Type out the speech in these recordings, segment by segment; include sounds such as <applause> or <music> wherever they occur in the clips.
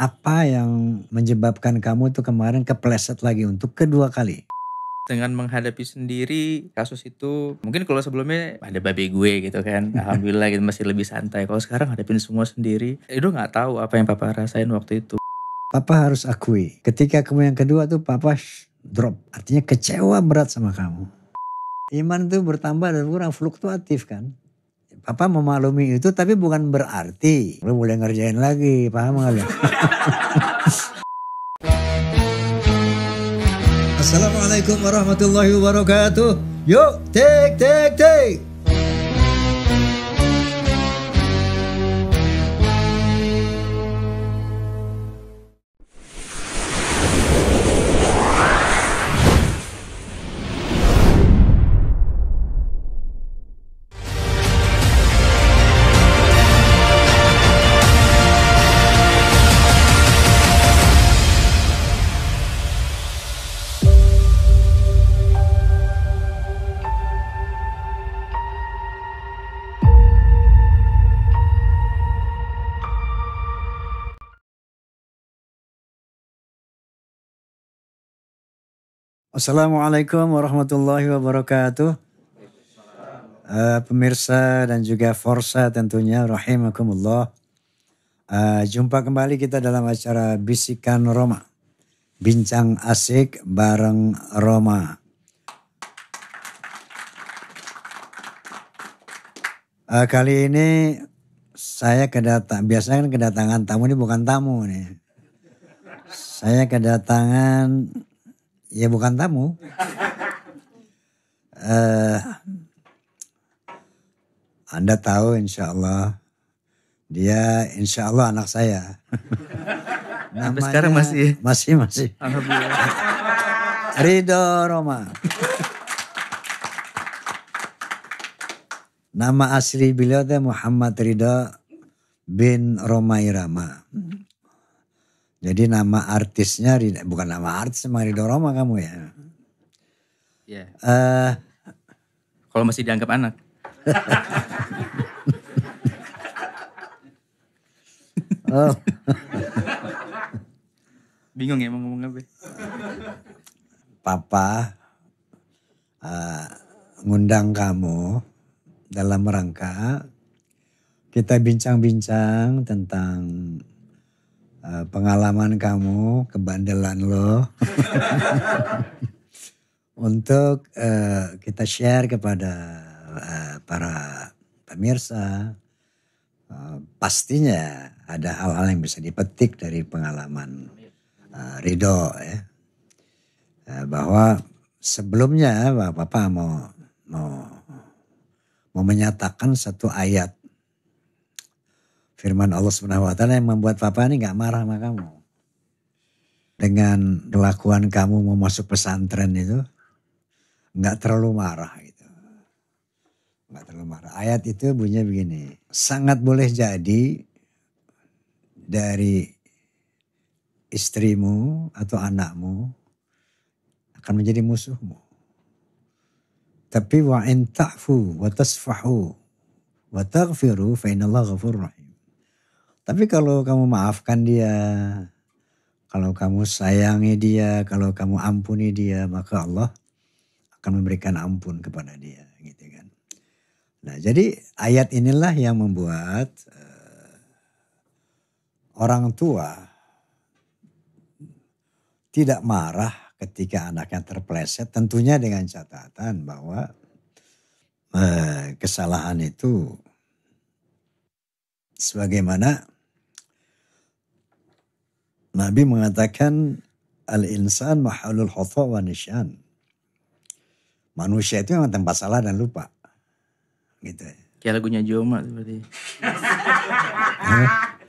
Apa yang menyebabkan kamu tuh kemarin kepleset lagi untuk kedua kali? dengan menghadapi sendiri kasus itu mungkin kalau sebelumnya ada babi gue gitu kan <laughs> alhamdulillah gitu masih lebih santai kalau sekarang hadapin semua sendiri itu nggak tahu apa yang papa rasain waktu itu papa harus akui ketika kamu yang kedua tuh papa drop artinya kecewa berat sama kamu iman tuh bertambah dan kurang fluktuatif kan Papa memaklumi itu tapi bukan berarti lu boleh ngerjain lagi, paham gak lu? <laughs> Assalamualaikum warahmatullahi wabarakatuh. Yuk, take, take, take. Assalamualaikum warahmatullahi wabarakatuh. Uh, pemirsa dan juga Forsa tentunya, rahimakumullah. Uh, jumpa kembali kita dalam acara Bisikan Roma. Bincang asik bareng Roma. Uh, kali ini saya kedatang, biasanya kan kedatangan tamu ini bukan tamu nih. Saya kedatangan ya bukan tamu. uh, <laughs> anda tahu insya Allah dia insya Allah anak saya. <laughs> Namanya, sekarang masih? Masih, masih. Alhamdulillah. <laughs> Rido Roma. Nama asli beliau itu Muhammad Rido bin Roma Irama. Hmm. Jadi nama artisnya bukan nama artis emang Ridho Roma kamu ya. Iya. Yeah. Uh, Kalau masih dianggap anak. <laughs> oh. Bingung ya mau ngomong apa. Papa uh, ngundang kamu dalam rangka kita bincang-bincang tentang Eh, pengalaman kamu, kebandelan lo. <laughs> untuk uh, kita share kepada uh, para pemirsa. Uh, pastinya ada hal-hal yang bisa dipetik dari pengalaman uh, Ridho ya. Uh, bahwa sebelumnya Bapak mau mau mau menyatakan satu ayat Firman Allah Subhanahu wa taala yang membuat papa ini nggak marah sama kamu. Dengan kelakuan kamu mau masuk pesantren itu nggak terlalu marah gitu. Nggak terlalu marah. Ayat itu bunyinya begini. Sangat boleh jadi dari istrimu atau anakmu akan menjadi musuhmu. Tapi wa in ta'fu wa tasfahu wa taghfiru fa innallaha ghafurur tapi kalau kamu maafkan dia, kalau kamu sayangi dia, kalau kamu ampuni dia, maka Allah akan memberikan ampun kepada dia, gitu kan. Nah, jadi ayat inilah yang membuat uh, orang tua tidak marah ketika anaknya terpleset, tentunya dengan catatan bahwa uh, kesalahan itu sebagaimana Nabi mengatakan al-insan mahalul khutwa wa nishan. Manusia itu memang tempat salah dan lupa. Gitu. Kayak lagunya Joma seperti.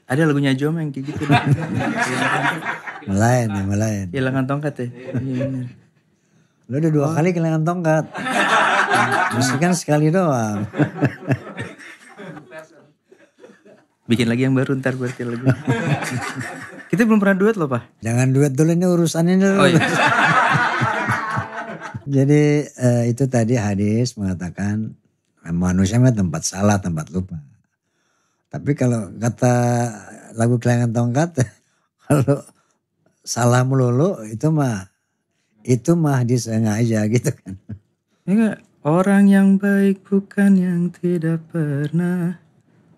Ada lagunya Joma yang kayak gitu. melayan ya, melayan. Hilangan tongkat ya. Iya, Lu udah dua oh. kali kehilangan tongkat. Mesti kan sekali doang. Bikin lagi yang baru ntar berarti lagi. <laughs> Kita belum pernah duet loh Pak. Jangan duet dulu ini urusannya ini. Oh, iya. <laughs> Jadi eh, itu tadi hadis mengatakan nah, manusia memang tempat salah, tempat lupa. Tapi kalau kata lagu kelayangan tongkat, <laughs> kalau salah melulu itu mah itu mah disengaja gitu kan. Enggak, iya orang yang baik bukan yang tidak pernah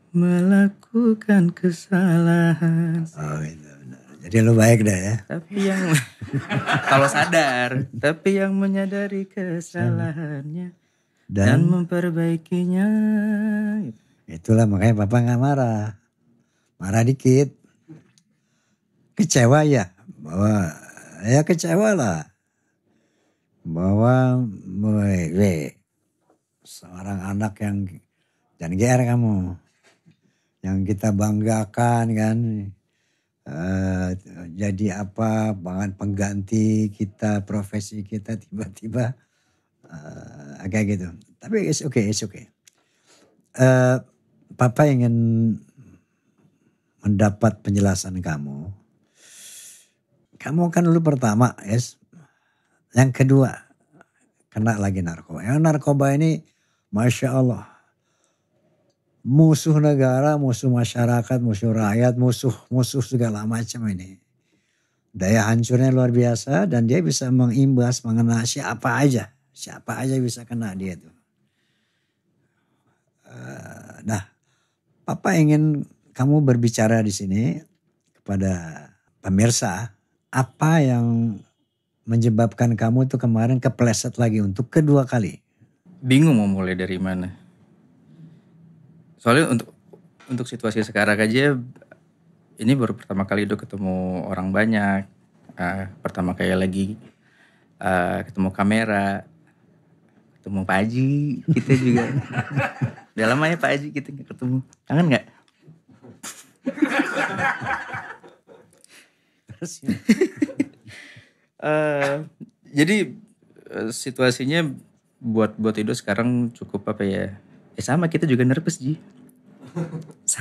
melakukan bukan kesalahan. Oh benar gitu, benar. Jadi lu baik dah ya. Tapi yang <laughs> kalau sadar, tapi yang menyadari kesalahannya dan, dan memperbaikinya. Itulah makanya papa nggak marah. Marah dikit. Kecewa ya bahwa ya kecewa lah bahwa we, seorang anak yang jangan GR kamu yang kita banggakan kan. Uh, jadi apa bahkan pengganti kita profesi kita tiba-tiba uh, eh, agak gitu tapi it's okay it's okay uh, papa ingin mendapat penjelasan kamu kamu kan lu pertama yes yang kedua kena lagi narkoba yang narkoba ini masya Allah musuh negara, musuh masyarakat, musuh rakyat, musuh-musuh segala macam ini. Daya hancurnya luar biasa dan dia bisa mengimbas mengena siapa aja. Siapa aja bisa kena dia itu. Eh, nah, Papa ingin kamu berbicara di sini kepada pemirsa apa yang menyebabkan kamu itu kemarin kepleset lagi untuk kedua kali? Bingung mau mulai dari mana? soalnya untuk untuk situasi sekarang aja ini baru pertama kali udah ketemu orang banyak uh, pertama kayak lagi uh, ketemu kamera ketemu Pak Haji kita gitu juga <laughs> udah lama ya Pak Haji kita nggak ketemu kangen nggak uh, <laughs> jadi eh, situasinya buat buat itu sekarang cukup apa ya Ya sama kita juga nervous Ji.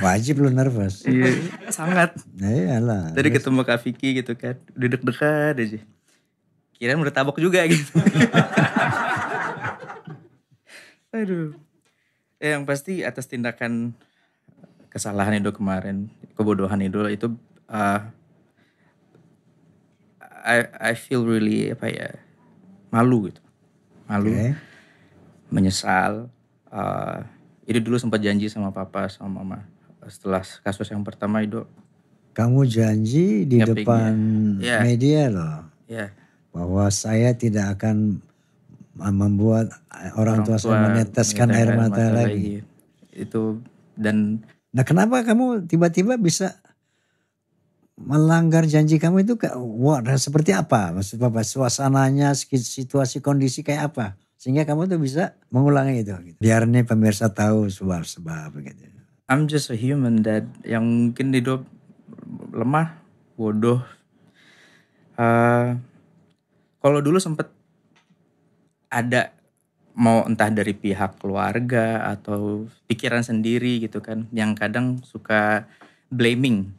Wajib lu nervous. Iya, sangat. Nah, iya lah. Tadi ketemu Kak Vicky gitu kan, duduk dekat aja. Kirain udah tabok juga gitu. <laughs> Aduh. Eh, yang pasti atas tindakan kesalahan itu kemarin, kebodohan itu itu uh, ah, I I feel really apa ya malu gitu, malu, okay. menyesal, Eh, Ido dulu sempat janji sama papa sama mama setelah kasus yang pertama Ido kamu janji di Ngeping, depan ya. media loh ya. bahwa saya tidak akan membuat orang, orang tua, saya meneteskan air mata, mata lagi. itu dan nah kenapa kamu tiba-tiba bisa melanggar janji kamu itu kayak wah seperti apa maksud bapak suasananya situasi kondisi kayak apa sehingga kamu tuh bisa mengulangi itu. Gitu. Biar nih pemirsa tahu sebab-sebab gitu. I'm just a human that yang mungkin hidup lemah, bodoh. Uh, Kalau dulu sempet ada mau entah dari pihak keluarga atau pikiran sendiri gitu kan yang kadang suka blaming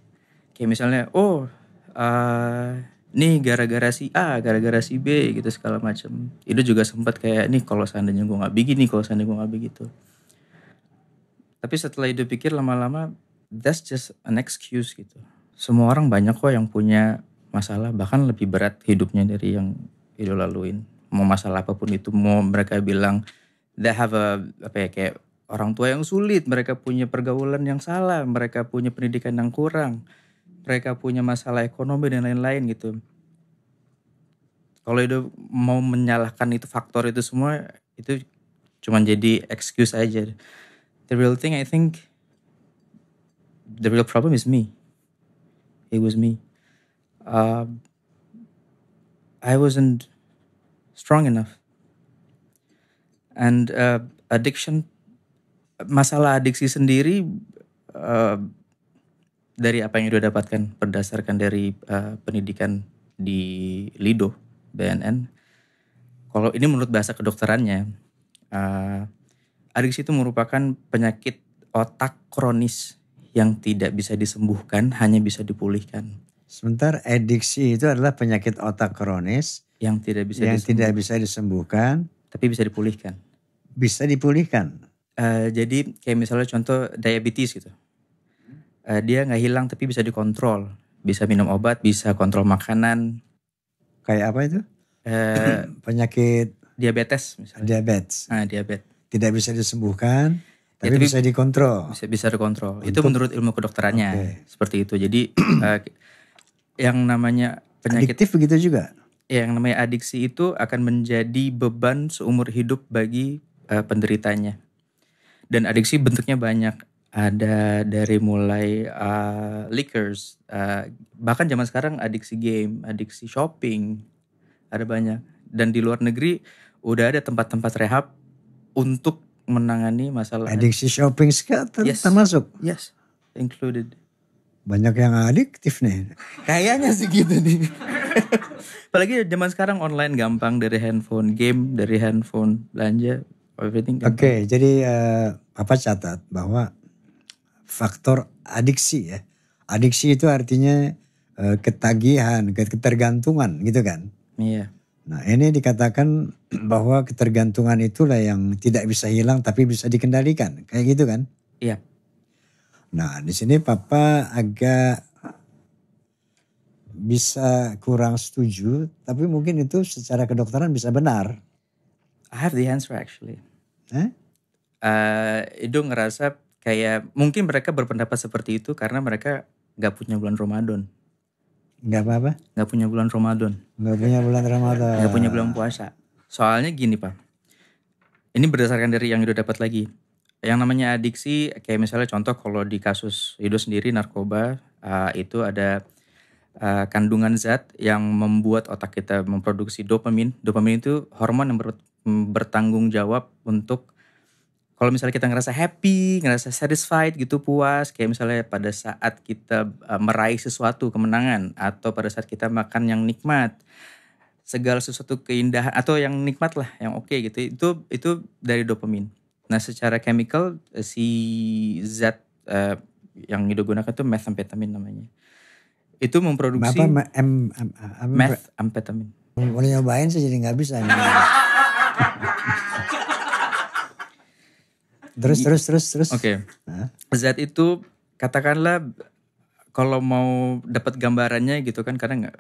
kayak misalnya oh uh, nih gara-gara si A, gara-gara si B gitu segala macam. Itu juga sempat kayak nih kalau seandainya gue nggak begini, kalau seandainya gue nggak begitu. Tapi setelah itu pikir lama-lama that's just an excuse gitu. Semua orang banyak kok yang punya masalah bahkan lebih berat hidupnya dari yang itu laluin. Mau masalah apapun itu, mau mereka bilang they have a apa ya kayak orang tua yang sulit, mereka punya pergaulan yang salah, mereka punya pendidikan yang kurang, mereka punya masalah ekonomi dan lain-lain gitu kalau itu mau menyalahkan itu faktor itu semua itu cuma jadi excuse aja the real thing I think the real problem is me it was me uh, I wasn't strong enough and uh, addiction masalah adiksi sendiri uh, dari apa yang udah dapatkan berdasarkan dari uh, pendidikan di Lido BNN kalau ini menurut bahasa kedokterannya uh, eh, adiksi itu merupakan penyakit otak kronis yang tidak bisa disembuhkan hanya bisa dipulihkan. Sebentar, adiksi itu adalah penyakit otak kronis yang tidak bisa yang tidak bisa disembuhkan, tapi bisa dipulihkan. Bisa dipulihkan. Uh, jadi kayak misalnya contoh diabetes gitu, uh, dia nggak hilang tapi bisa dikontrol, bisa minum obat, bisa kontrol makanan, Kayak apa itu? Eh, <clears throat> penyakit diabetes misalnya. Diabetes. Nah, diabetes. Tidak bisa disembuhkan, ya, tapi, ya, tapi bisa dikontrol. Bisa bisa dikontrol. Untuk, itu menurut ilmu kedokterannya okay. seperti itu. Jadi <clears throat> eh, yang namanya penyakit adiktif begitu juga. Ya, yang namanya adiksi itu akan menjadi beban seumur hidup bagi uh, penderitanya. Dan adiksi bentuknya banyak. Ada dari mulai, uh, liquors, uh, bahkan zaman sekarang adiksi game, adiksi shopping, ada banyak. Dan di luar negeri udah ada tempat-tempat rehab untuk menangani masalah Adiksi shopping sekarang. Yes. termasuk? Yes, included. Banyak yang adiktif nih. Kayaknya sih gitu nih. <laughs> Apalagi zaman sekarang online gampang dari handphone, game dari handphone, belanja, everything okay, Oke, jadi uh, apa catat bahwa faktor adiksi ya. Adiksi itu artinya eh, ketagihan, ketergantungan gitu kan. Iya. Nah ini dikatakan <clears throat> bahwa ketergantungan itulah yang tidak bisa hilang tapi bisa dikendalikan. Kayak gitu kan. Iya. Nah di sini papa agak bisa kurang setuju, tapi mungkin itu secara kedokteran bisa benar. I have the answer actually. Eh? Uh, Ido ngerasa kayak mungkin mereka berpendapat seperti itu karena mereka nggak punya bulan Ramadan. Nggak apa-apa? Nggak punya bulan Ramadan. Nggak punya bulan Ramadan. Nggak punya bulan puasa. Soalnya gini pak, ini berdasarkan dari yang udah dapat lagi. Yang namanya adiksi, kayak misalnya contoh kalau di kasus hidup sendiri narkoba uh, itu ada uh, kandungan zat yang membuat otak kita memproduksi dopamin. Dopamin itu hormon yang ber, bertanggung jawab untuk kalau misalnya kita ngerasa happy, ngerasa satisfied gitu, puas, kayak misalnya pada saat kita eh, meraih sesuatu kemenangan atau pada saat kita makan yang nikmat, segala sesuatu keindahan atau yang nikmat lah, yang oke okay gitu, itu itu dari dopamin. Nah, secara chemical eh, si zat uh, yang digunakan itu methamphetamine namanya. Itu memproduksi apa M, M, M, em, methamphetamine. Boleh nyobain sih jadi nggak bisa. <laughs> Terus terus terus terus. Oke. Okay. Nah. itu katakanlah kalau mau dapat gambarannya gitu kan karena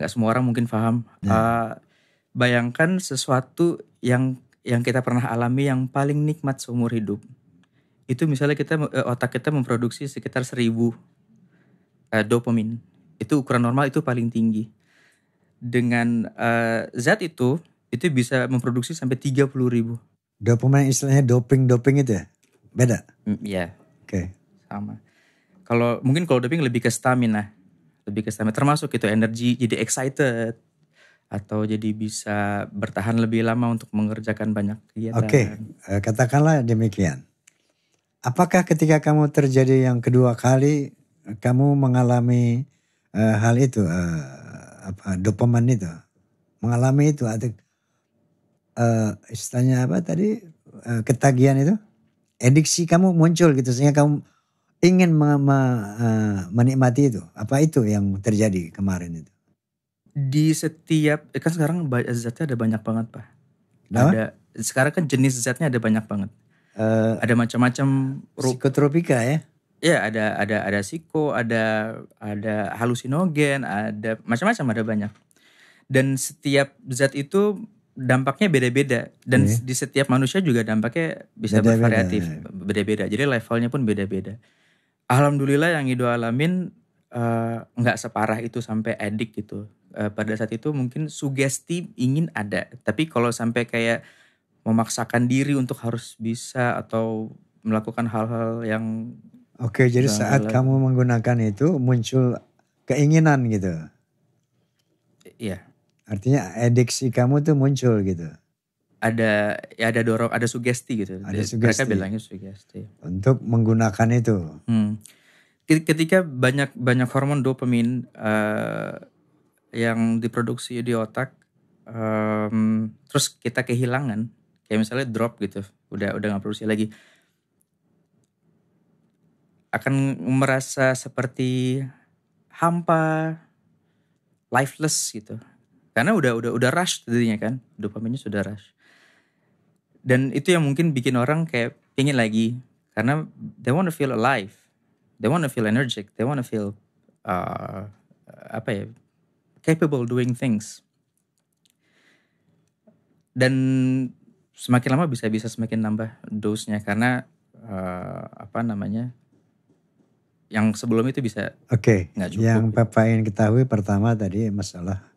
nggak uh, semua orang mungkin paham. Uh, bayangkan sesuatu yang yang kita pernah alami yang paling nikmat seumur hidup. Itu misalnya kita eh, otak kita memproduksi sekitar seribu uh, dopamin. Itu ukuran normal itu paling tinggi. Dengan uh, zat itu itu bisa memproduksi sampai 30 ribu. Dopamine istilahnya doping-doping itu ya? Beda? Mm, iya. Oke. Okay. Sama. Kalau mungkin kalau doping lebih ke stamina. Lebih ke stamina. Termasuk itu energi jadi excited. Atau jadi bisa bertahan lebih lama untuk mengerjakan banyak kegiatan. Oke. Okay. Eh, katakanlah demikian. Apakah ketika kamu terjadi yang kedua kali kamu mengalami uh, hal itu uh, apa dopamin itu mengalami itu atau uh, istilahnya apa tadi uh, ketagihan itu ediksi kamu muncul gitu sehingga kamu ingin me me uh, menikmati itu apa itu yang terjadi kemarin itu di setiap kan sekarang zatnya ada banyak banget pak nah, ada sekarang kan jenis zatnya ada banyak banget uh, ada macam-macam psikotropika ya ya ada ada ada siko ada ada halusinogen ada macam-macam ada banyak dan setiap zat itu dampaknya beda-beda dan yeah. di setiap manusia juga dampaknya bisa beda -beda. bervariatif beda-beda jadi levelnya pun beda-beda alhamdulillah yang Ido alamin eh, nggak uh, separah itu sampai edik gitu uh, pada saat itu mungkin sugesti ingin ada tapi kalau sampai kayak memaksakan diri untuk harus bisa atau melakukan hal-hal yang oke jadi saat kamu menggunakan itu muncul keinginan gitu iya Artinya ediksi kamu tuh muncul gitu. Ada ya ada dorong, ada sugesti gitu. Ada sugesti. Mereka bilangnya sugesti. Untuk menggunakan itu. Hmm. Ketika banyak banyak hormon dopamin uh, yang diproduksi di otak, um, terus kita kehilangan, kayak misalnya drop gitu, udah udah nggak produksi lagi, akan merasa seperti hampa, lifeless gitu. Karena udah udah udah rush tadinya kan, dopaminnya sudah rush. Dan itu yang mungkin bikin orang kayak pingin lagi karena they wanna feel alive, they wanna feel energetic, they wanna feel uh, apa ya capable doing things. Dan semakin lama bisa bisa semakin nambah dosnya karena uh, apa namanya yang sebelum itu bisa oke okay. yang gitu. Papa ingin ketahui pertama tadi masalah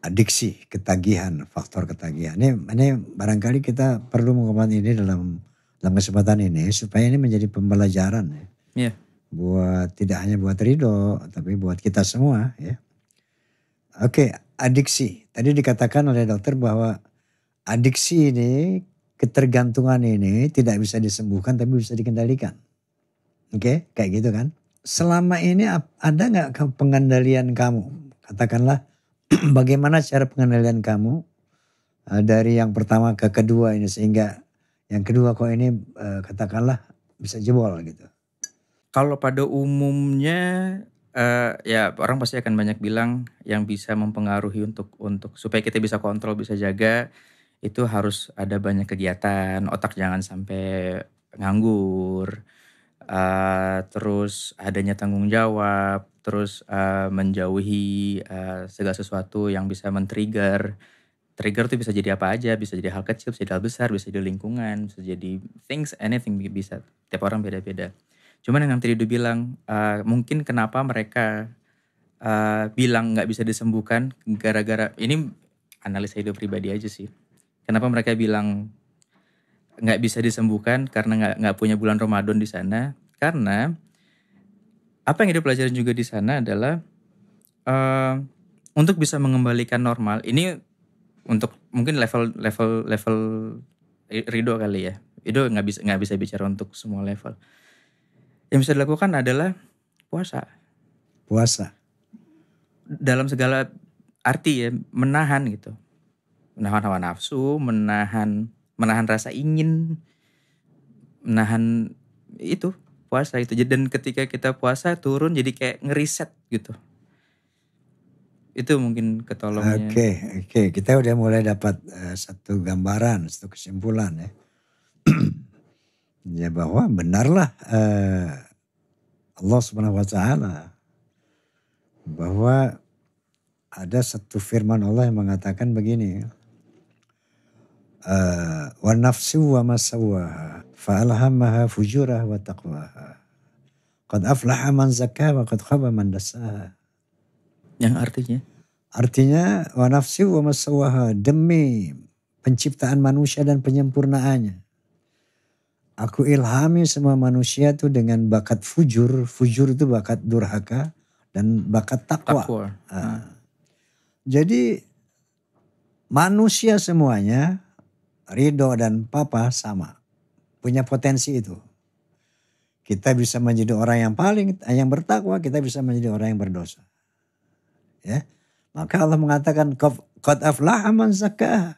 adiksi, ketagihan, faktor ketagihan. Ini, ini barangkali kita perlu mengobati ini dalam dalam kesempatan ini supaya ini menjadi pembelajaran ya. Yeah. Buat tidak hanya buat Ridho, tapi buat kita semua ya. Oke, adiksi. Tadi dikatakan oleh dokter bahwa adiksi ini, ketergantungan ini tidak bisa disembuhkan tapi bisa dikendalikan. Oke, kayak gitu kan. Selama ini ada nggak pengendalian kamu? Katakanlah <clears throat> bagaimana cara pengendalian kamu eh, dari yang pertama ke kedua ini sehingga yang kedua kok ini eh, katakanlah bisa jebol gitu. Kalau pada umumnya uh, ya orang pasti akan banyak bilang yang bisa mempengaruhi untuk untuk supaya kita bisa kontrol bisa jaga itu harus ada banyak kegiatan otak jangan sampai nganggur uh, terus adanya tanggung jawab, terus uh, menjauhi uh, segala sesuatu yang bisa men-trigger. Trigger tuh bisa jadi apa aja, bisa jadi hal kecil, bisa jadi hal besar, bisa jadi lingkungan, bisa jadi things, anything bisa. Tiap orang beda-beda. Cuman yang tadi udah bilang, uh, mungkin kenapa mereka uh, bilang nggak bisa disembuhkan gara-gara, ini analisa hidup pribadi aja sih. Kenapa mereka bilang nggak bisa disembuhkan karena nggak nggak punya bulan Ramadan di sana karena apa yang dia pelajari juga di sana adalah uh, untuk bisa mengembalikan normal ini untuk mungkin level level level Rido kali ya. Rido nggak bisa nggak bisa bicara untuk semua level. Yang bisa dilakukan adalah puasa. Puasa. Dalam segala arti ya menahan gitu. Menahan hawa nafsu, menahan menahan rasa ingin, menahan itu puasa itu dan ketika kita puasa turun jadi kayak ngeriset gitu itu mungkin ketolongnya oke okay, oke okay. kita udah mulai dapat uh, satu gambaran satu kesimpulan ya <clears throat> ya bahwa benarlah uh, Allah subhanahu wa taala bahwa ada satu firman Allah yang mengatakan begini uh, wa nafsu wa ma fa alhamaha fujurah wa taqwaha. Qad aflaha man zakah wa qad khaba man dasaha. Yang artinya? Artinya wa nafsi wa masawaha demi penciptaan manusia dan penyempurnaannya. Aku ilhami semua manusia itu dengan bakat fujur. Fujur itu bakat durhaka dan bakat takwa. takwa. Nah. Jadi manusia semuanya Ridho dan Papa sama. Punya potensi itu. Kita bisa menjadi orang yang paling yang bertakwa, kita bisa menjadi orang yang berdosa. Ya. Maka Allah mengatakan qad aflaha man zakah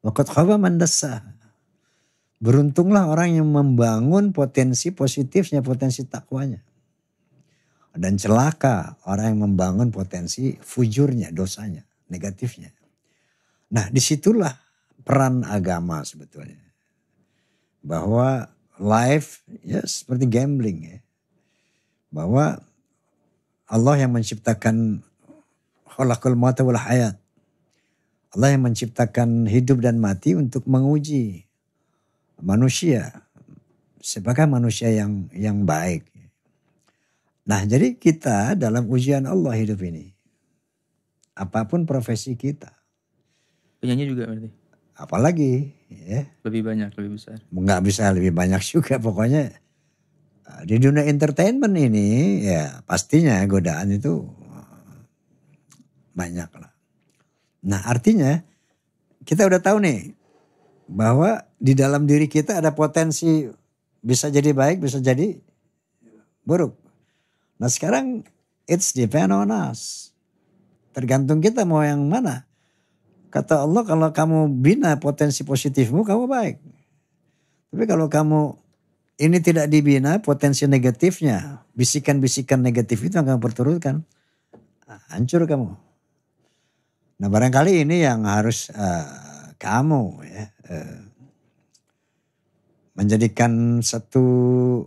wa qad khaba man dasah. Beruntunglah orang yang membangun potensi positifnya, potensi takwanya. Dan celaka orang yang membangun potensi fujurnya, dosanya, negatifnya. Nah disitulah peran agama sebetulnya. Bahwa life ya seperti gambling ya. Bahwa Allah yang menciptakan khalaqul mata wal hayat. Allah yang menciptakan hidup dan mati untuk menguji manusia sebagai manusia yang yang baik. Nah, jadi kita dalam ujian Allah hidup ini. Apapun profesi kita. Penyanyi juga berarti? apalagi ya. Lebih banyak, lebih besar. Enggak bisa lebih banyak juga pokoknya eh, di dunia entertainment ini ya pastinya godaan itu eh, banyak lah. Nah artinya kita udah tahu nih bahwa di dalam diri kita ada potensi bisa jadi baik, bisa jadi buruk. Nah sekarang it's depend on us. Tergantung kita mau yang mana. Kata Allah kalau kamu bina potensi positifmu kamu baik. Tapi kalau kamu ini tidak dibina potensi negatifnya, bisikan-bisikan negatif itu akan berturutkan. perturutkan, hancur kamu. Nah barangkali ini yang harus uh, kamu ya uh, menjadikan satu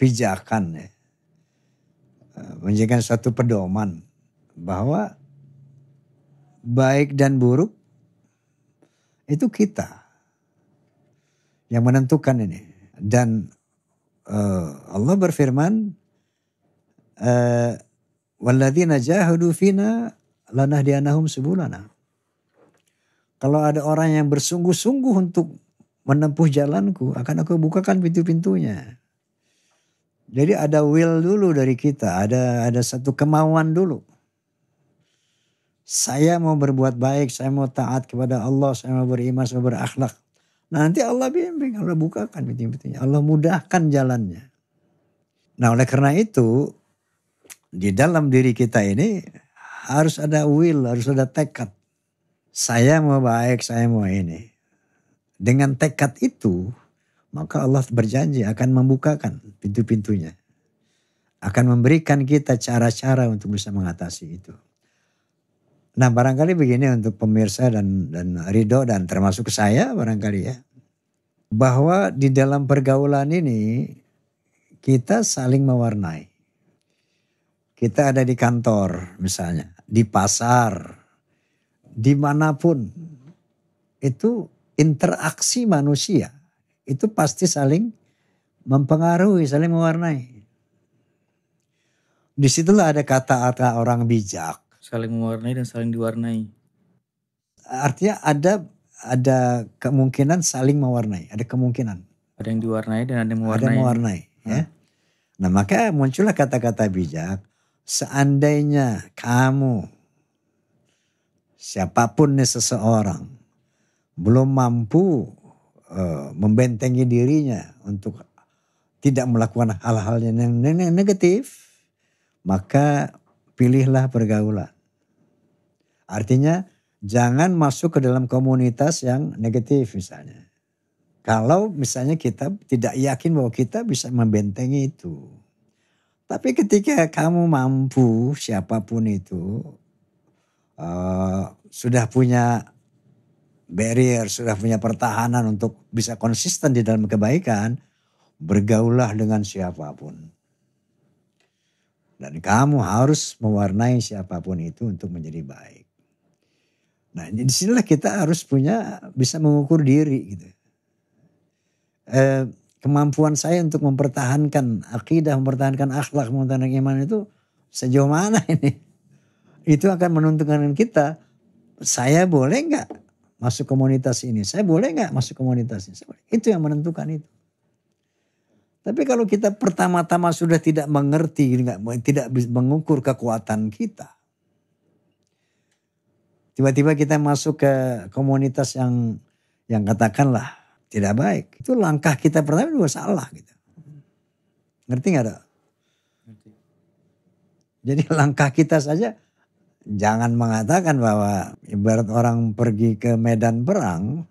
pijakan ya, uh, menjadikan satu pedoman bahwa baik dan buruk itu kita yang menentukan ini. Dan uh, Allah berfirman, waladina eh, "Walladzina jahadu fina lanahdianahum subulana." Kalau ada orang yang bersungguh-sungguh untuk menempuh jalanku, akan aku bukakan pintu-pintunya. Jadi ada will dulu dari kita, ada ada satu kemauan dulu. Saya mau berbuat baik, saya mau taat kepada Allah, saya mau beriman, saya mau berakhlak. nanti Allah bimbing, Allah bukakan pintu-pintunya, Allah mudahkan jalannya. Nah oleh karena itu di dalam diri kita ini harus ada will, harus ada tekad. Saya mau baik, saya mau ini. Dengan tekad itu maka Allah berjanji akan membukakan pintu-pintunya. Akan memberikan kita cara-cara untuk bisa mengatasi itu. Nah barangkali begini untuk pemirsa dan dan Ridho dan termasuk saya barangkali ya. Bahwa di dalam pergaulan ini kita saling mewarnai. Kita ada di kantor misalnya, di pasar, dimanapun. Itu interaksi manusia itu pasti saling mempengaruhi, saling mewarnai. Disitulah ada kata-kata orang bijak saling mewarnai dan saling diwarnai. Artinya ada ada kemungkinan saling mewarnai, ada kemungkinan. Ada yang diwarnai dan ada yang mewarnai. Ada yang mewarnai, ya. Hmm. Nah, maka muncullah kata-kata bijak, seandainya kamu siapapun nih seseorang belum mampu uh, membentengi dirinya untuk tidak melakukan hal-hal yang negatif, maka pilihlah pergaulan. Artinya jangan masuk ke dalam komunitas yang negatif misalnya. Kalau misalnya kita tidak yakin bahwa kita bisa membentengi itu. Tapi ketika kamu mampu siapapun itu uh, sudah punya barrier, sudah punya pertahanan untuk bisa konsisten di dalam kebaikan, bergaulah dengan siapapun. Dan kamu harus mewarnai siapapun itu untuk menjadi baik. Nah di sinilah kita harus punya bisa mengukur diri gitu. E, kemampuan saya untuk mempertahankan akidah, mempertahankan akhlak, mempertahankan iman itu sejauh mana <laughs> ini? Itu akan menentukan kita. Saya boleh nggak masuk komunitas ini? Saya boleh nggak masuk komunitas ini? Itu yang menentukan itu. Tapi kalau kita pertama-tama sudah tidak mengerti, tidak mengukur kekuatan kita, Tiba-tiba kita masuk ke komunitas yang yang katakanlah tidak baik. Itu langkah kita pertama juga salah gitu. Ngerti nggak dok? Jadi langkah kita saja jangan mengatakan bahwa ibarat orang pergi ke medan perang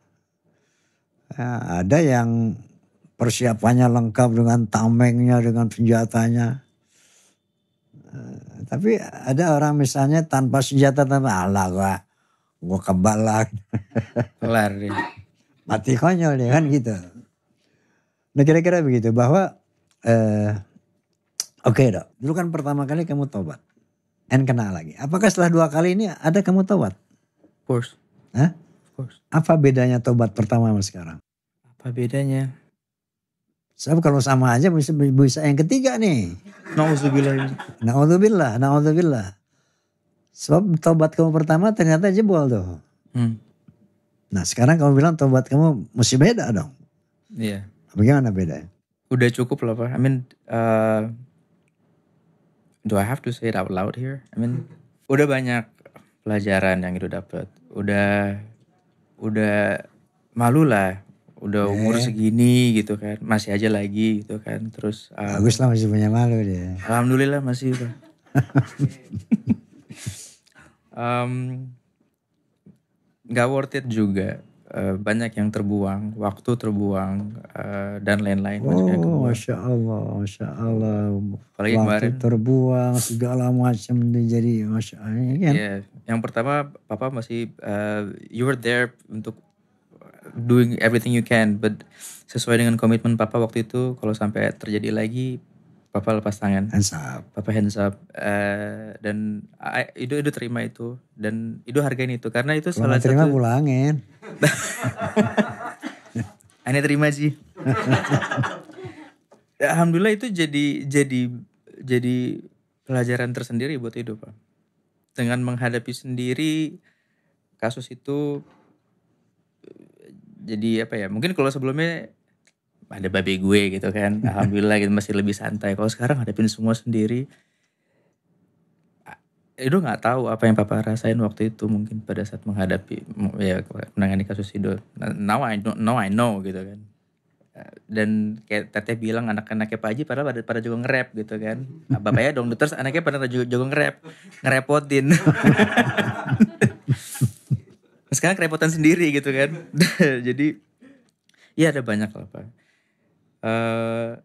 ya, ada yang persiapannya lengkap dengan tamengnya dengan senjatanya eh, tapi ada orang misalnya tanpa senjata tanpa Allah Gue kebalak Kelar deh. Mati konyol deh ya, kan gitu. Nah kira-kira begitu bahwa eh, oke okay dok. Dulu kan pertama kali kamu tobat. And kena lagi. Apakah setelah dua kali ini ada kamu tobat? Of course. Hah? Of course. Apa bedanya tobat pertama sama sekarang? Apa bedanya? Sebab kalau sama aja bisa, bisa yang ketiga nih. Naudzubillah. Naudzubillah. Naudzubillah. Sebab tobat kamu pertama ternyata jebol tuh. Hmm. Nah sekarang kamu bilang tobat kamu mesti beda dong. Iya. Bagaimana beda? Udah cukup lah Pak. I mean, uh, do I have to say it out loud here? I mean, udah banyak pelajaran yang itu dapat. Udah, udah malu lah udah yeah. umur iya. segini gitu kan masih aja lagi gitu kan terus um, bagus lah masih punya malu dia alhamdulillah masih <laughs> nggak gak worth it juga uh, banyak yang terbuang waktu terbuang uh, dan lain-lain oh masya allah masya allah Apalagi waktu kemarin, terbuang segala macam jadi masya allah kan? yeah. yang pertama papa masih uh, you were there untuk doing everything you can but sesuai dengan komitmen papa waktu itu kalau sampai terjadi lagi Papa lepas tangan. Hands up. Papa hands up. Uh, dan Ido Ido terima itu dan Ido hargain itu karena itu Kalo salah terima satu. pulangin. <laughs> Ani terima sih. <laughs> Alhamdulillah itu jadi jadi jadi pelajaran tersendiri buat Ido pak. Dengan menghadapi sendiri kasus itu eh, jadi apa ya? Mungkin kalau sebelumnya ada babi gue gitu kan <laughs> alhamdulillah gitu masih lebih santai kalau sekarang hadapin semua sendiri itu nggak tahu apa yang papa rasain waktu itu mungkin pada saat menghadapi ya menangani kasus itu now I know, now I know gitu kan dan kayak teteh bilang anak-anaknya Pak Haji padahal pada, pada juga nge-rap gitu kan <laughs> nah, bapaknya dong terus anaknya pada juga, juga nge-rap ngerepotin <laughs> sekarang kerepotan sendiri gitu kan jadi ya ada banyak lah Pak uh,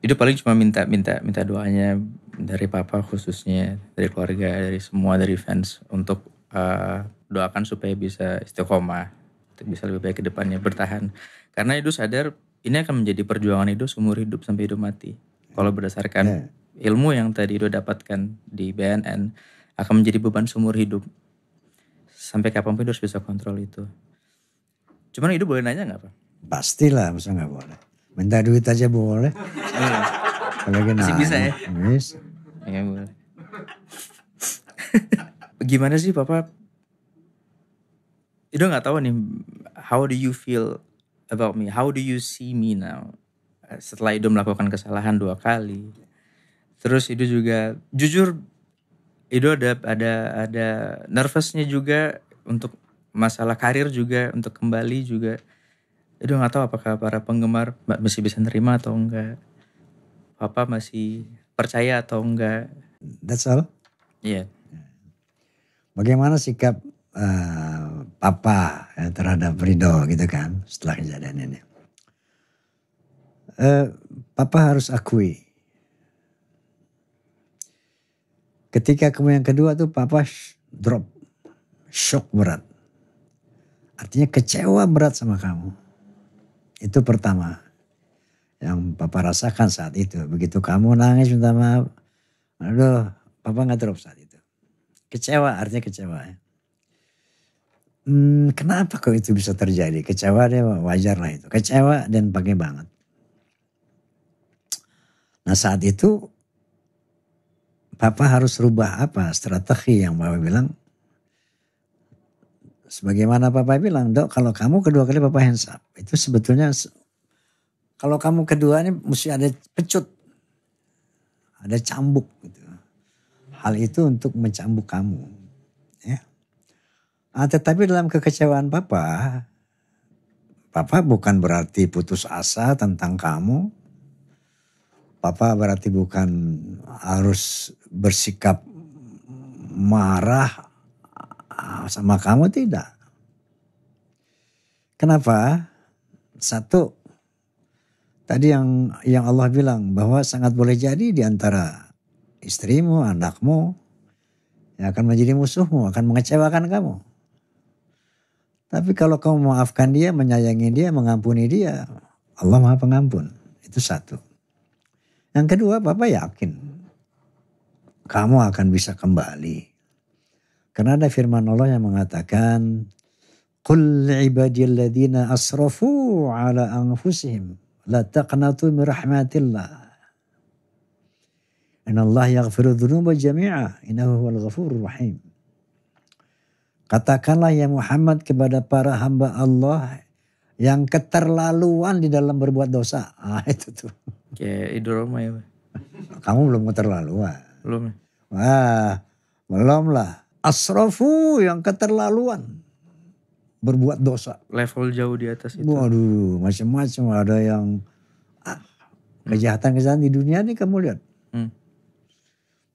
itu paling cuma minta minta minta doanya dari papa khususnya dari keluarga dari semua dari fans untuk uh, doakan supaya bisa istiqomah bisa lebih baik ke depannya bertahan karena Idu sadar ini akan menjadi perjuangan Idu seumur hidup sampai hidup mati kalau berdasarkan yeah. ilmu yang tadi Idu dapatkan di BNN akan menjadi beban seumur hidup sampai kapan Idu harus bisa kontrol itu cuman Idu boleh nanya nggak pak pastilah masa nggak boleh Minta duit aja boleh. Hmm. kalau gini Masih bisa ya? Bisa. Ya boleh. <laughs> Gimana sih Papa? Itu nggak tahu nih. How do you feel about me? How do you see me now? Setelah Ido melakukan kesalahan dua kali. Terus itu juga jujur Ido ada ada ada nervousnya juga untuk masalah karir juga untuk kembali juga Aduh nggak tahu apakah para penggemar masih bisa nerima atau enggak. Papa masih percaya atau enggak. That's all? Iya. Yeah. Bagaimana sikap uh, papa ya, terhadap Ridho gitu kan setelah kejadian ini? Uh, papa harus akui. Ketika kemudian yang kedua tuh papa drop. Shock berat. Artinya kecewa berat sama kamu. Itu pertama yang papa rasakan saat itu. Begitu kamu nangis minta maaf, aduh papa gak drop saat itu. Kecewa artinya kecewa ya. Hmm, kenapa kok itu bisa terjadi? Kecewa dia wajar lah itu. Kecewa dan pakai banget. Nah saat itu Papa harus rubah apa strategi yang Papa bilang Sebagaimana papa bilang, dok kalau kamu kedua kali papa hands up. Itu sebetulnya kalau kamu kedua ini mesti ada pecut. Ada cambuk gitu. Hal itu untuk mencambuk kamu. Ya. Nah, tetapi dalam kekecewaan papa, Papa bukan berarti putus asa tentang kamu. Papa berarti bukan harus bersikap marah Nah, sama kamu tidak. Kenapa? Satu, tadi yang yang Allah bilang bahwa sangat boleh jadi di antara istrimu, anakmu yang akan menjadi musuhmu, akan mengecewakan kamu. Tapi kalau kamu maafkan dia, menyayangi dia, mengampuni dia, Allah Maha Pengampun. Itu satu. Yang kedua, Bapak yakin kamu akan bisa kembali karena ada firman Allah yang mengatakan, Qul ibadilladzina asrafu ala anfusihim la taqnatu min rahmatillah. Inna Allah yaghfiru dhunuba jami'a innahu huwal ghafurur rahim. Katakanlah ya Muhammad kepada para hamba Allah yang keterlaluan di dalam berbuat dosa. <laughs> Ah itu tuh. Kayak idroma ya. Kamu belum keterlaluan. Belum. Ya? Wah belum lah asrafu yang keterlaluan berbuat dosa. Level jauh di atas itu. Waduh, macam-macam ada yang kejahatan hmm. kejahatan-kejahatan di dunia ini kamu lihat. Hmm.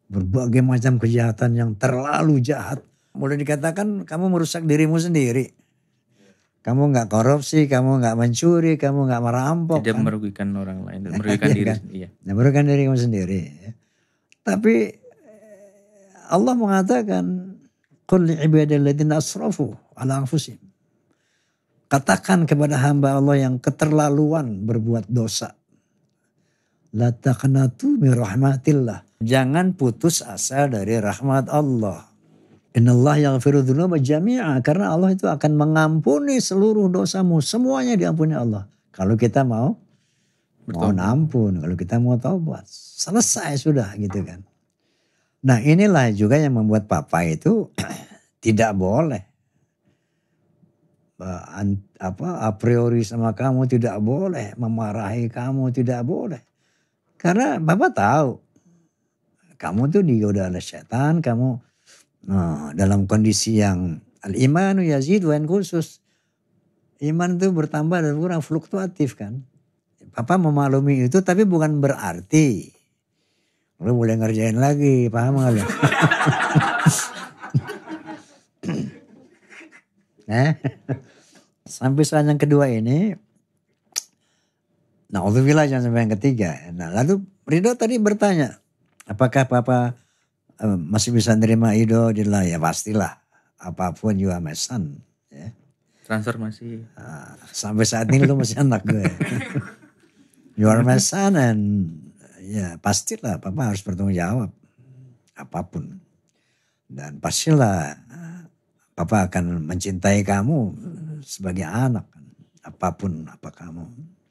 Berbagai macam kejahatan yang terlalu jahat. Mulai dikatakan kamu merusak dirimu sendiri. Kamu nggak korupsi, kamu nggak mencuri, kamu nggak merampok. Tidak kan? merugikan orang lain, <laughs> merugikan iya diri. Kan? Iya. merugikan diri kamu sendiri. Ya. Tapi Allah mengatakan qul ibadalladzina asrafu ala anfusihim. Katakan kepada hamba Allah yang keterlaluan berbuat dosa. La taqnatu min rahmatillah. Jangan putus asa dari rahmat Allah. Innallaha yaghfiru dzunuba jami'a karena Allah itu akan mengampuni seluruh dosamu, semuanya diampuni Allah. Kalau kita mau Betul. mau ampun, kalau kita mau taubat. Selesai sudah gitu kan. Nah inilah juga yang membuat papa itu <clears throat> tidak boleh eh, apa a priori sama kamu tidak boleh memarahi kamu tidak boleh karena bapak tahu kamu tuh digoda oleh setan kamu nah, dalam kondisi yang al imanu yazid wain khusus iman itu bertambah dan kurang fluktuatif kan papa memaklumi itu tapi bukan berarti Lu mulai ngerjain lagi, paham gak lu? <laughs> nah, sampai soal yang kedua ini, nah wilayah jangan sampai yang ketiga. Nah lalu Ridho tadi bertanya, apakah Papa um, masih bisa nerima Ido di ya pastilah. Apapun you are my son. Ya. Transfer masih. Nah, sampai saat ini lu masih anak gue. <laughs> you are my son and ya pastilah papa harus bertanggung jawab apapun. Dan pastilah papa akan mencintai kamu sebagai anak apapun apa kamu.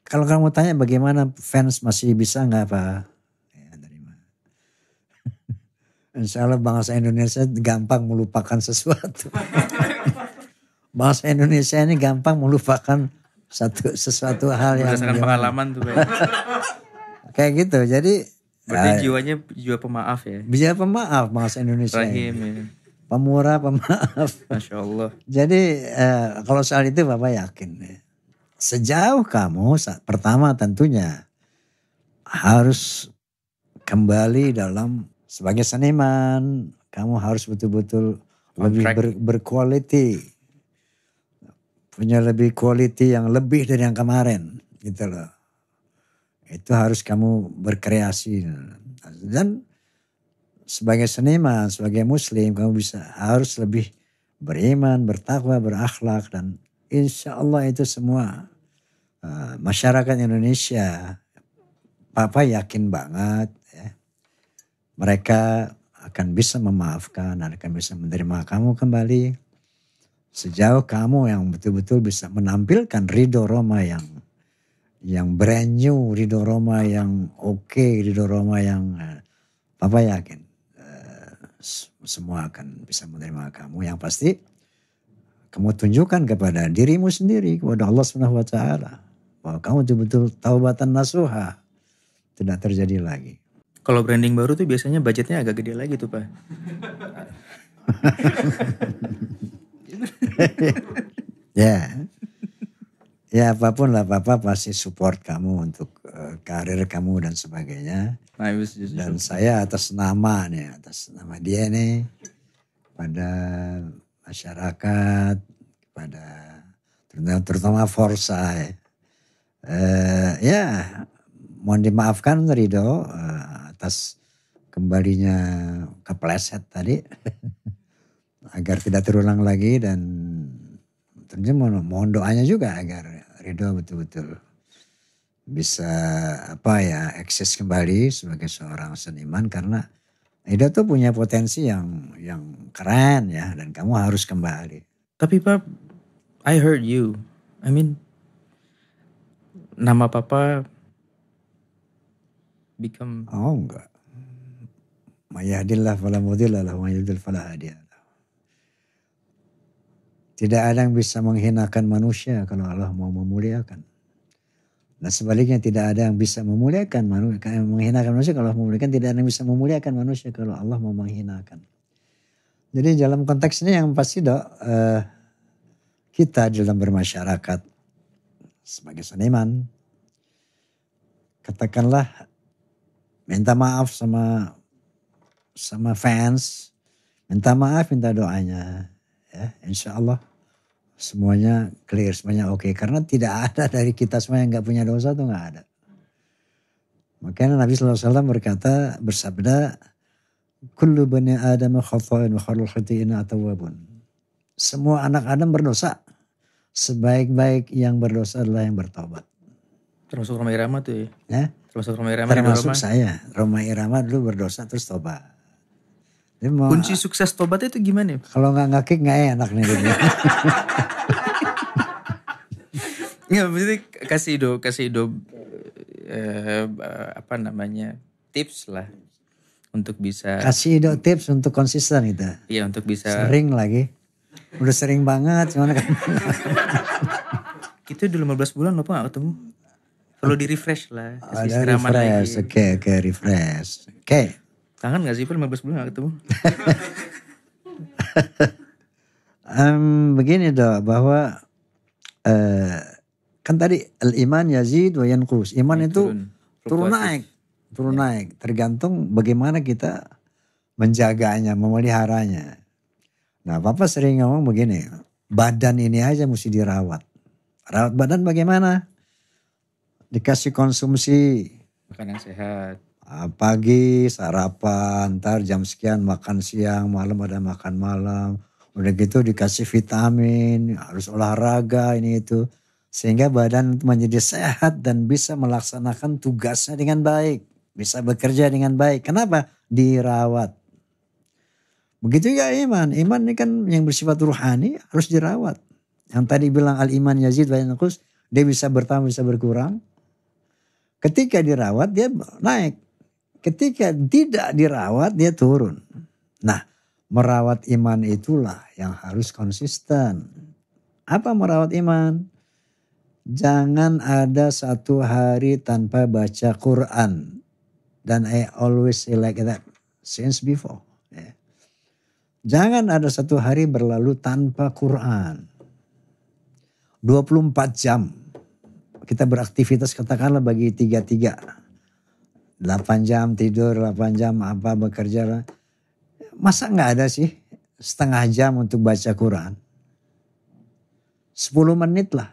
Kalau kamu tanya bagaimana fans masih bisa nggak apa ya, <laughs> Insya Allah bangsa Indonesia gampang melupakan sesuatu. <laughs> bangsa Indonesia ini gampang melupakan satu sesuatu hal yang berdasarkan pengalaman tuh. <laughs> kayak gitu jadi berarti uh, jiwanya jiwa pemaaf ya Bisa pemaaf bahasa Indonesia rahim ya. pemurah pemaaf masya Allah jadi uh, kalau soal itu bapak yakin ya. sejauh kamu pertama tentunya harus kembali dalam sebagai seniman kamu harus betul-betul lebih ber, berkualiti punya lebih quality yang lebih dari yang kemarin gitu loh itu harus kamu berkreasi dan sebagai seniman sebagai muslim kamu bisa harus lebih beriman bertakwa berakhlak dan insya Allah itu semua uh, masyarakat Indonesia Papa yakin banget ya, mereka akan bisa memaafkan dan akan bisa menerima kamu kembali sejauh kamu yang betul-betul bisa menampilkan ridho Roma yang yang brand new Ridho Roma yang oke okay, Ridho Roma yang Papa eh, yakin eh, semua akan bisa menerima kamu yang pasti kamu tunjukkan kepada dirimu sendiri kepada Allah Subhanahu wa taala bahwa kamu betul-betul taubatan nasuha tidak terjadi lagi. Kalau branding baru tuh biasanya budgetnya agak gede lagi tuh Pak. <laughs> ya. yeah. Ya apapun lah Papa pasti support kamu untuk uh, karir kamu dan sebagainya. Nah, iya, dan saya atas nama nih, atas nama dia nih pada masyarakat, pada terutama Forsa ya. Uh, ya mohon dimaafkan Ridho uh, eh, atas kembalinya kepleset tadi <laughs> agar tidak terulang lagi dan tentunya mohon doanya juga agar Ridho betul-betul bisa apa ya eksis kembali sebagai seorang seniman karena Ida tuh punya potensi yang yang keren ya dan kamu harus kembali. Tapi pak, I heard you. I mean, nama Papa become. Oh enggak. Mayadillah falamudillah mudillalah wa yudil tidak ada yang bisa menghinakan manusia kalau Allah mau memuliakan. Nah sebaliknya tidak ada yang bisa memuliakan manusia, menghinakan manusia kalau Allah memuliakan. Tidak ada yang bisa memuliakan manusia kalau Allah mau menghinakan. Jadi dalam konteks ini yang pasti dok, eh, kita dalam bermasyarakat sebagai seniman, katakanlah minta maaf sama sama fans, minta maaf, minta doanya Ya, insya Allah semuanya clear, semuanya oke. Okay. Karena tidak <laughs> ada dari kita semua yang nggak punya dosa tuh nggak ada. Makanya Nabi SAW berkata, bersabda, Kullu bani Adam khafain wa kharul khati'in atawabun. Semua anak Adam berdosa. Sebaik-baik yang berdosa adalah yang bertobat. Termasuk Roma Irama tuh ya? ya? Termasuk Roma Irama. Termasuk Roma. saya. Roma Irama dulu berdosa terus tobat. Emang, Kunci sukses tobat itu gimana Kalau nggak ngakik nggak enak nih. Nggak, berarti kasih do, kasih do eh, eh, apa namanya tips lah untuk bisa kasih do tips untuk konsisten gitu. Iya untuk bisa sering lagi. Udah sering banget gimana kan. Kita udah belas bulan loh Pak ketemu. Perlu di refresh lah. ada refresh. Oke oke okay, okay, refresh. Oke. Okay. Kangen gak sih Phil 15 bulan gak ketemu? um, begini dong bahwa uh, kan tadi al iman yazid wa yanqus. Iman itu turun, turun naik, turun ya. naik tergantung bagaimana kita menjaganya, memeliharanya. Nah, Papa sering ngomong begini, badan ini aja mesti dirawat. Rawat badan bagaimana? Dikasih konsumsi makanan sehat Ah, pagi sarapan, ntar jam sekian makan siang, malam ada makan malam. Udah gitu dikasih vitamin, harus olahraga ini itu. Sehingga badan menjadi sehat dan bisa melaksanakan tugasnya dengan baik. Bisa bekerja dengan baik. Kenapa? Dirawat. Begitu ya iman. Iman ini kan yang bersifat ruhani harus dirawat. Yang tadi bilang al-iman yazid wa dia bisa bertambah bisa berkurang. Ketika dirawat dia naik Ketika tidak dirawat dia turun. Nah merawat iman itulah yang harus konsisten. Apa merawat iman? Jangan ada satu hari tanpa baca Quran. Dan I always like that since before. Jangan ada satu hari berlalu tanpa Quran. 24 jam kita beraktivitas katakanlah bagi tiga-tiga 8 jam tidur, 8 jam apa bekerja. Masa nggak ada sih setengah jam untuk baca Quran? 10 menit lah.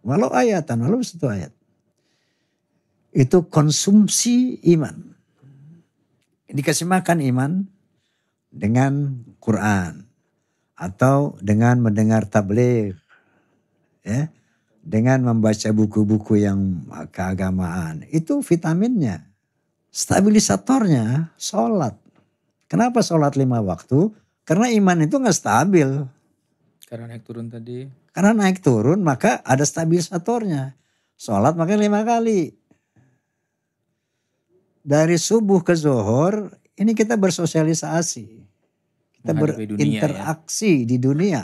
Walau ayatan, walau satu ayat. Itu konsumsi iman. Dikasih makan iman dengan Quran. Atau dengan mendengar tabligh. Ya dengan membaca buku-buku yang keagamaan. Itu vitaminnya. Stabilisatornya sholat. Kenapa sholat lima waktu? Karena iman itu nggak stabil. Karena naik turun tadi. Karena naik turun maka ada stabilisatornya. Sholat makanya lima kali. Dari subuh ke zuhur ini kita bersosialisasi. Kita berinteraksi dunia, ya? di dunia.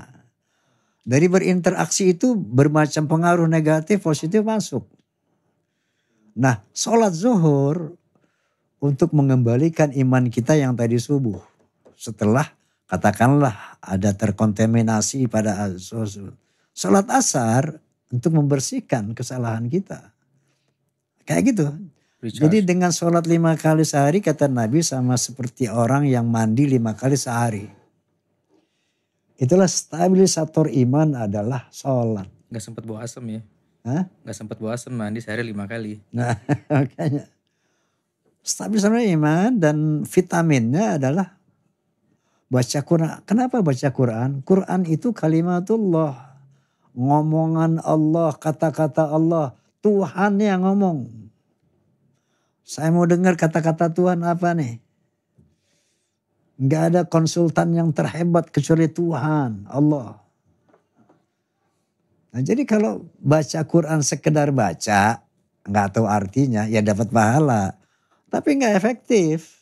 Dari berinteraksi itu bermacam pengaruh negatif, positif masuk. Nah sholat zuhur untuk mengembalikan iman kita yang tadi subuh. Setelah katakanlah ada terkontaminasi pada salat asar untuk membersihkan kesalahan kita. Kayak gitu. Recharge. Jadi dengan sholat lima kali sehari kata Nabi sama seperti orang yang mandi lima kali sehari. Itulah stabilisator iman adalah sholat. Gak sempat bawa asam ya? Hah? Gak sempat bawa asem mandi sehari lima kali. Nah <laughs> makanya. Stabil sama iman dan vitaminnya adalah baca Quran. Kenapa baca Quran? Quran itu kalimatullah. Ngomongan Allah, kata-kata Allah. Tuhan yang ngomong. Saya mau dengar kata-kata Tuhan apa nih? Gak ada konsultan yang terhebat kecuali Tuhan, Allah. Nah, jadi kalau baca Quran sekedar baca, nggak tahu artinya, ya dapat pahala tapi nggak efektif.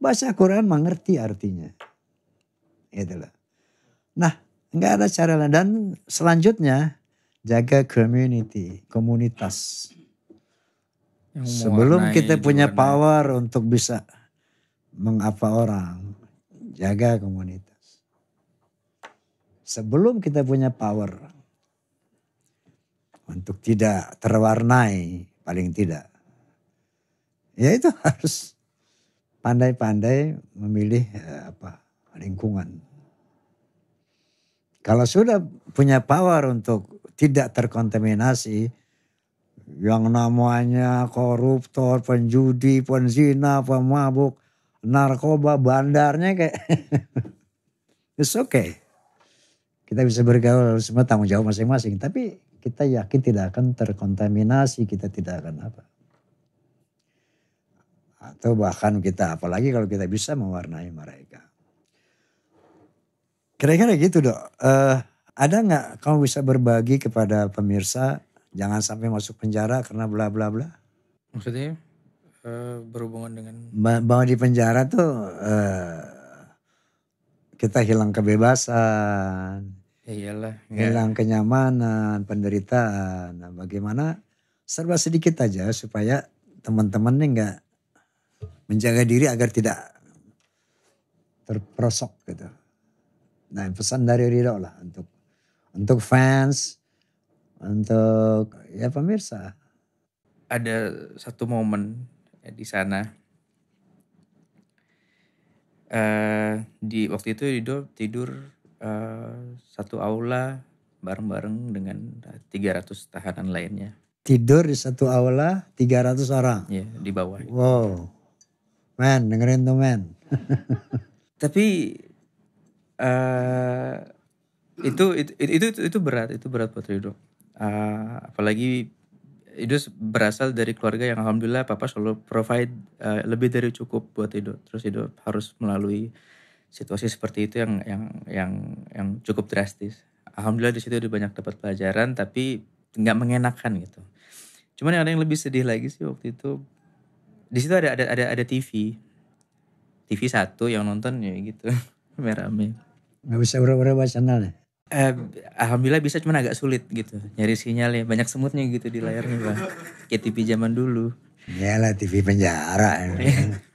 bahasa Quran mengerti artinya. Gitu loh. Nah, nggak ada cara lain. Dan selanjutnya, jaga community, komunitas. Sebelum kita punya power untuk bisa mengapa orang, jaga komunitas. Sebelum kita punya power untuk tidak terwarnai paling tidak. Ya itu <laughs> harus pandai-pandai memilih eh, apa lingkungan. Kalau sudah punya power untuk tidak terkontaminasi, yang namanya koruptor, penjudi, penzina, pemabuk, narkoba, bandarnya kayak oke. <laughs> okay. Kita bisa bergaul semua tanggung jawab masing-masing, tapi kita yakin tidak akan terkontaminasi, kita tidak akan apa. Atau bahkan kita apalagi kalau kita bisa mewarnai mereka. Kira-kira gitu dok. Uh, ada nggak kamu bisa berbagi kepada pemirsa jangan sampai masuk penjara karena bla bla bla? Maksudnya uh, berhubungan dengan? Bahwa di penjara tuh uh, kita hilang kebebasan, Ya iyalah. Ya. Hilang kenyamanan, penderitaan. Nah, bagaimana serba sedikit aja supaya teman-teman ini nggak menjaga diri agar tidak terperosok gitu. Nah pesan dari Ridho lah untuk untuk fans, untuk ya pemirsa. Ada satu momen ya, di sana. Uh, di waktu itu Ridho tidur Eh, satu aula bareng-bareng dengan 300 eh, tahanan lainnya. Tidur di satu aula 300 orang? Iya, di bawah. Wow. Man, dengerin tuh man. <laughs> Tapi uh, eh, itu, itu, itu itu itu berat, itu berat buat Ridho. Uh, apalagi itu berasal dari keluarga yang alhamdulillah papa selalu provide uh, lebih dari cukup buat Ridho Terus hidup harus melalui situasi seperti itu yang yang yang yang cukup drastis. Alhamdulillah di situ udah banyak dapat pelajaran tapi nggak mengenakan gitu. Cuman yang ada yang lebih sedih lagi sih waktu itu di situ ada ada ada ada TV. TV satu yang nonton ya gitu. merame <laughs> rame Gak bisa berapa-berapa channel ya? Eh, Alhamdulillah bisa cuman agak sulit gitu. Nyari sinyal ya. Banyak semutnya gitu di layarnya bang. Kayak TV zaman dulu. Iyalah TV penjara. Ya. <laughs>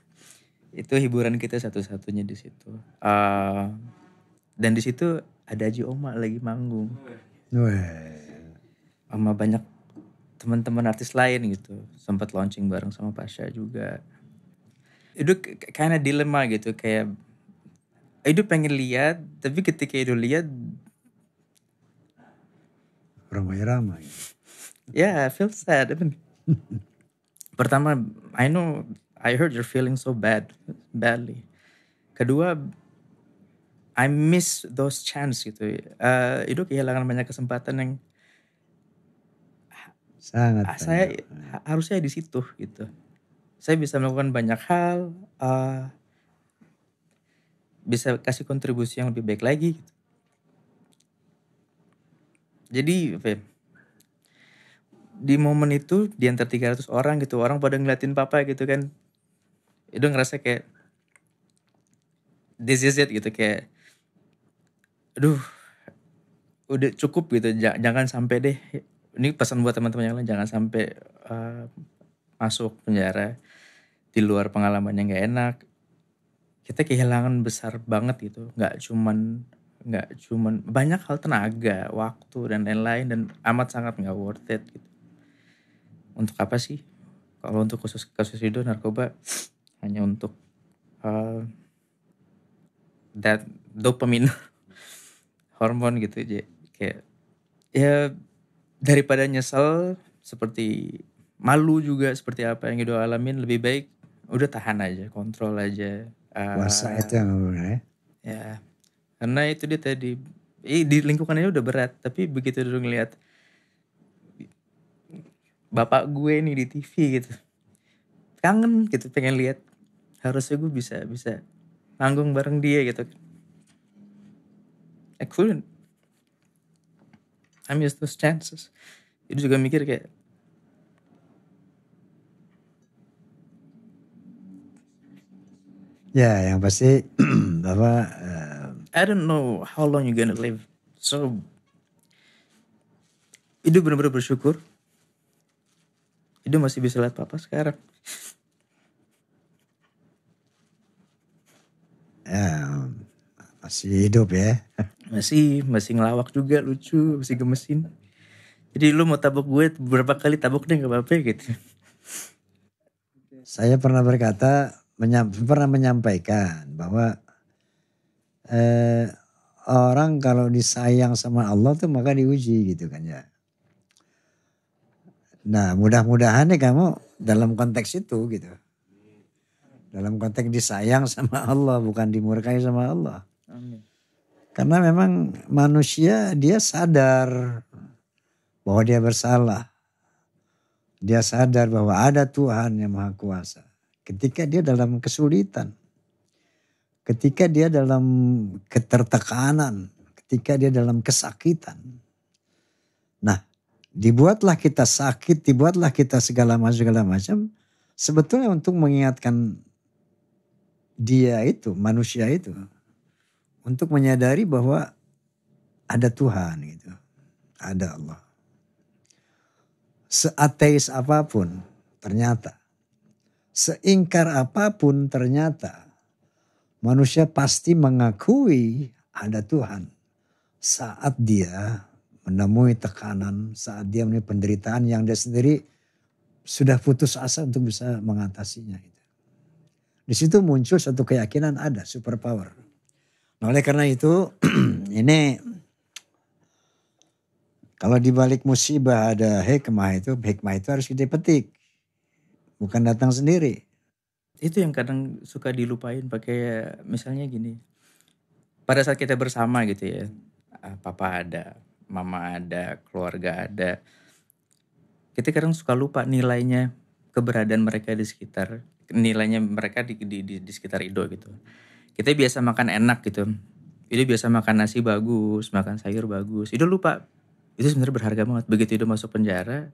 itu hiburan kita satu-satunya di situ uh, dan di situ ada Aji Oma lagi manggung Wah. sama banyak teman-teman artis lain gitu sempat launching bareng sama Pasha juga itu karena dilema gitu kayak itu pengen lihat tapi ketika itu lihat ramai-ramai ya yeah, feel sad <laughs> pertama I know I heard you're feeling so bad, badly. Kedua, I miss those chance gitu. Uh, eh, itu kehilangan banyak kesempatan yang sangat ah, saya banyak. harusnya di situ gitu. Saya bisa melakukan banyak hal, uh, bisa kasih kontribusi yang lebih baik lagi. Gitu. Jadi, ya? di momen itu di antara 300 orang gitu, orang pada ngeliatin papa gitu kan itu ngerasa kayak this is it gitu kayak aduh udah cukup gitu J jangan sampai deh ini pesan buat teman-teman yang lain jangan sampai uh, masuk penjara di luar pengalaman yang gak enak kita kehilangan besar banget gitu nggak cuman nggak cuman banyak hal tenaga waktu dan lain-lain dan amat sangat nggak worth it gitu untuk apa sih kalau untuk kasus kasus itu narkoba hanya untuk uh, that dopamin <laughs> hormon gitu aja kayak ya daripada nyesel seperti malu juga seperti apa yang gue alamin lebih baik udah tahan aja kontrol aja uh, itu itu ya ya karena itu dia tadi eh, di lingkungannya udah berat tapi begitu dulu ngeliat bapak gue nih di TV gitu kangen gitu pengen lihat harusnya gue bisa bisa manggung bareng dia gitu I eh, couldn't I missed those chances itu juga mikir kayak ya yang pasti bahwa <clears throat> uh, eh, I don't know how long you gonna live so itu benar-benar bersyukur itu masih bisa lihat papa sekarang Ya, masih hidup ya. <laughs> Masih, masih ngelawak juga lucu, masih gemesin. Jadi lu mau tabok gue berapa kali tabok deh gak apa-apa gitu. Saya pernah berkata, menyam, pernah menyampaikan bahwa eh, orang kalau disayang sama Allah tuh maka diuji gitu kan ya. Nah mudah-mudahan nih kamu dalam konteks itu gitu dalam konteks disayang sama Allah bukan dimurkai sama Allah. Amin. Karena memang manusia dia sadar bahwa dia bersalah. Dia sadar bahwa ada Tuhan yang Maha Kuasa. Ketika dia dalam kesulitan, ketika dia dalam ketertekanan, ketika dia dalam kesakitan. Nah, dibuatlah kita sakit, dibuatlah kita segala macam segala macam sebetulnya untuk mengingatkan dia itu, manusia itu hmm. untuk menyadari bahwa ada Tuhan gitu. Ada Allah. Seateis apapun ternyata. Seingkar apapun ternyata. Manusia pasti mengakui ada Tuhan. Saat dia menemui tekanan, saat dia menemui penderitaan yang dia sendiri sudah putus asa untuk bisa mengatasinya. Gitu. Di situ muncul satu keyakinan ada superpower. Nah, oleh karena itu <clears throat> ini kalau di balik musibah ada hikmah itu, hikmah itu harus kita petik, Bukan datang sendiri. Itu yang kadang suka dilupain pakai misalnya gini. Pada saat kita bersama gitu ya. Ah, papa ada, mama ada, keluarga ada. Kita kadang suka lupa nilainya keberadaan mereka di sekitar nilainya mereka di, di, di, di sekitar Indo gitu. Kita biasa makan enak gitu. Ido biasa makan nasi bagus, makan sayur bagus. Ido lupa itu sebenarnya berharga banget. Begitu Ido masuk penjara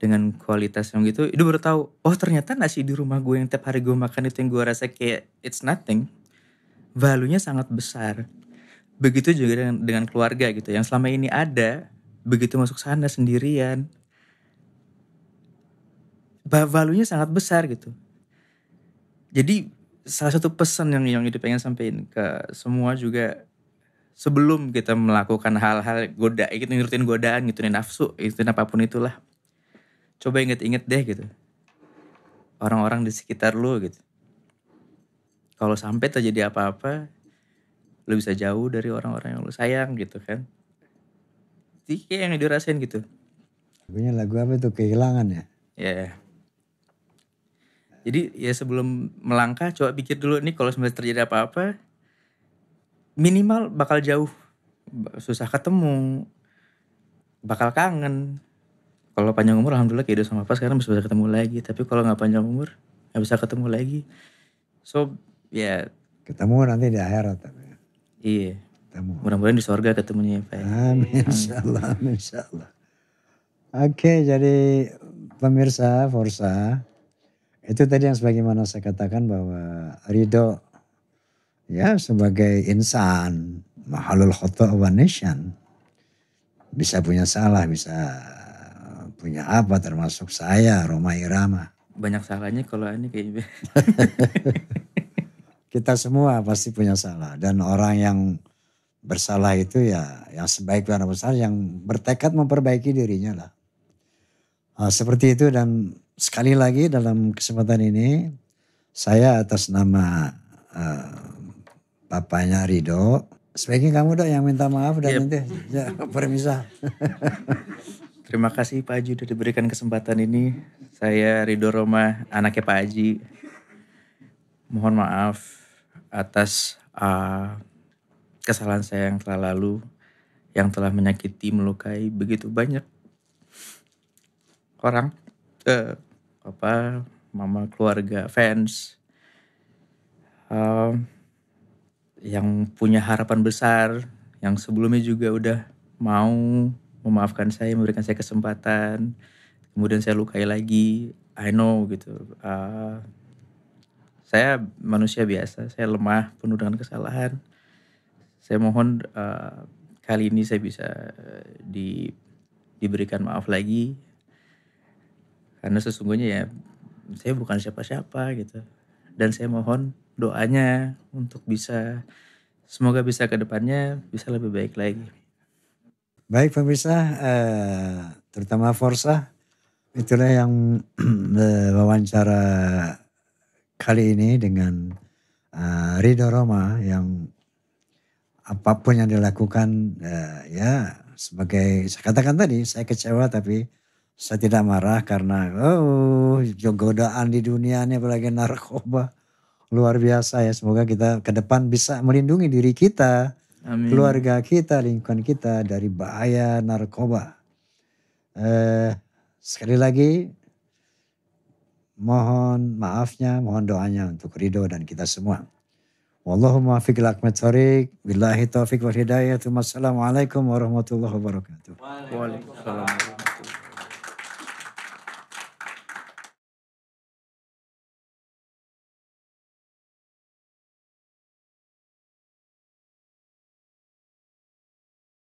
dengan kualitas yang gitu, Ido baru tahu, oh ternyata nasi di rumah gue yang tiap hari gue makan itu yang gue rasa kayak it's nothing. Valunya sangat besar. Begitu juga dengan, dengan keluarga gitu, yang selama ini ada, begitu masuk sana sendirian, valunya sangat besar gitu jadi salah satu pesan yang yang itu pengen sampaikan ke semua juga sebelum kita melakukan hal-hal goda gitu ngurutin godaan gitu nafsu itu apapun itulah coba inget-inget deh gitu orang-orang di sekitar lu gitu kalau sampai terjadi apa-apa lu bisa jauh dari orang-orang yang lu sayang gitu kan jadi kayak yang dirasain gitu lagunya lagu apa tuh kehilangan ya ya yeah. Jadi ya sebelum melangkah coba pikir dulu nih kalau sebenarnya terjadi apa-apa minimal bakal jauh, susah ketemu, bakal kangen. Kalau panjang umur alhamdulillah kayak sama apa sekarang bisa bisa ketemu lagi, tapi kalau nggak panjang umur nggak bisa ketemu lagi. So ya yeah. ketemu nanti di akhirat. Iya. Ketemu. Mudah-mudahan di sorga ketemunya ya Pak. Amin iya. insyaallah insyaallah oke okay, Oke jadi pemirsa Forsa itu tadi yang sebagaimana saya katakan bahwa ridho ya sebagai insan mahalul khutbah wa nation Bisa punya salah, bisa punya apa termasuk saya Roma Irama. Banyak salahnya kalau ini kayaknya. <laughs> Kita semua pasti punya salah dan orang yang bersalah itu ya yang sebaik dan besar yang bertekad memperbaiki dirinya lah. Nah, seperti itu dan sekali lagi dalam kesempatan ini saya atas nama uh, eh, papanya Rido. Sebaiknya kamu dok yang minta maaf dan yep. nanti ya, permisah. <laughs> Terima kasih Pak Haji sudah diberikan kesempatan ini. Saya Rido Roma, anaknya Pak Haji. Mohon maaf atas uh, kesalahan saya yang telah lalu, yang telah menyakiti, melukai begitu banyak orang. Uh, apa mama keluarga fans um, yang punya harapan besar yang sebelumnya juga udah mau memaafkan saya memberikan saya kesempatan kemudian saya lukai lagi I know gitu uh, saya manusia biasa saya lemah penuh dengan kesalahan saya mohon uh, kali ini saya bisa eh, di diberikan maaf lagi karena sesungguhnya ya saya bukan siapa-siapa gitu. Dan saya mohon doanya untuk bisa semoga bisa ke depannya bisa lebih baik lagi. Baik pemirsa, eh, terutama Forza itulah yang <clears throat> wawancara kali ini dengan eh, Rido Roma yang apapun yang dilakukan eh, ya sebagai saya katakan tadi saya kecewa tapi saya tidak marah karena oh godaan di dunia ini apalagi narkoba luar biasa ya. Semoga kita ke depan bisa melindungi diri kita, Amin. keluarga kita, lingkungan kita dari bahaya narkoba. Eh, sekali lagi mohon maafnya, mohon doanya untuk Ridho dan kita semua. Wallahu muwaffiq ila aqwamit billahi taufiq wal hidayah. Wassalamualaikum warahmatullahi wabarakatuh. Waalaikumsalam.